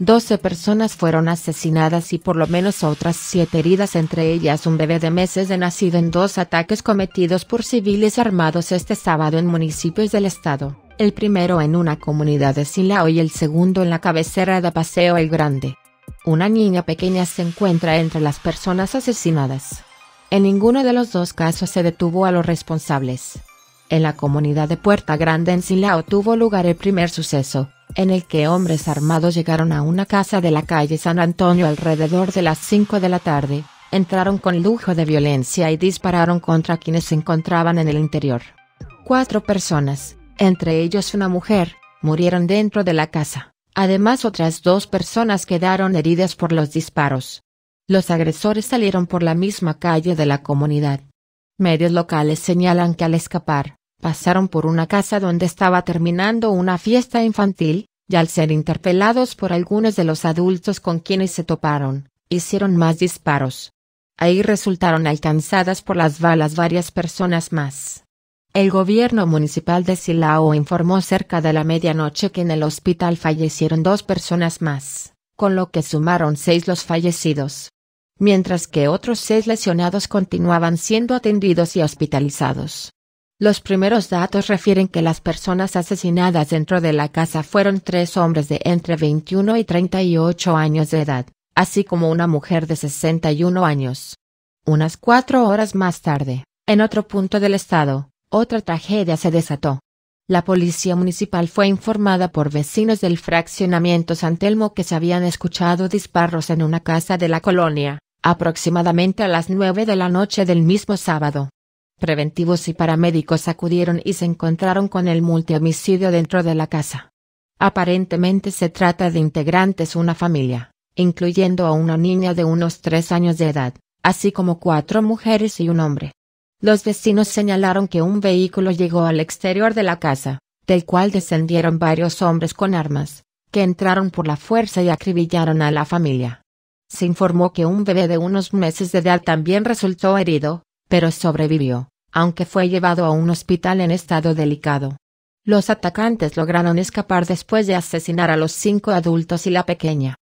12 personas fueron asesinadas y por lo menos otras 7 heridas entre ellas un bebé de meses de nacido en dos ataques cometidos por civiles armados este sábado en municipios del estado, el primero en una comunidad de Silao y el segundo en la cabecera de Paseo el Grande. Una niña pequeña se encuentra entre las personas asesinadas. En ninguno de los dos casos se detuvo a los responsables. En la comunidad de Puerta Grande en Silao tuvo lugar el primer suceso, en el que hombres armados llegaron a una casa de la calle San Antonio alrededor de las 5 de la tarde, entraron con lujo de violencia y dispararon contra quienes se encontraban en el interior. Cuatro personas, entre ellos una mujer, murieron dentro de la casa, además otras dos personas quedaron heridas por los disparos. Los agresores salieron por la misma calle de la comunidad. Medios locales señalan que al escapar, pasaron por una casa donde estaba terminando una fiesta infantil, y al ser interpelados por algunos de los adultos con quienes se toparon, hicieron más disparos. Ahí resultaron alcanzadas por las balas varias personas más. El gobierno municipal de Silao informó cerca de la medianoche que en el hospital fallecieron dos personas más, con lo que sumaron seis los fallecidos. Mientras que otros seis lesionados continuaban siendo atendidos y hospitalizados. Los primeros datos refieren que las personas asesinadas dentro de la casa fueron tres hombres de entre 21 y 38 años de edad, así como una mujer de 61 años. Unas cuatro horas más tarde, en otro punto del estado, otra tragedia se desató. La policía municipal fue informada por vecinos del fraccionamiento San Telmo que se habían escuchado disparos en una casa de la colonia, aproximadamente a las nueve de la noche del mismo sábado. Preventivos y paramédicos acudieron y se encontraron con el multihomicidio dentro de la casa. Aparentemente se trata de integrantes una familia, incluyendo a una niña de unos tres años de edad, así como cuatro mujeres y un hombre. Los vecinos señalaron que un vehículo llegó al exterior de la casa, del cual descendieron varios hombres con armas, que entraron por la fuerza y acribillaron a la familia. Se informó que un bebé de unos meses de edad también resultó herido, pero sobrevivió, aunque fue llevado a un hospital en estado delicado. Los atacantes lograron escapar después de asesinar a los cinco adultos y la pequeña,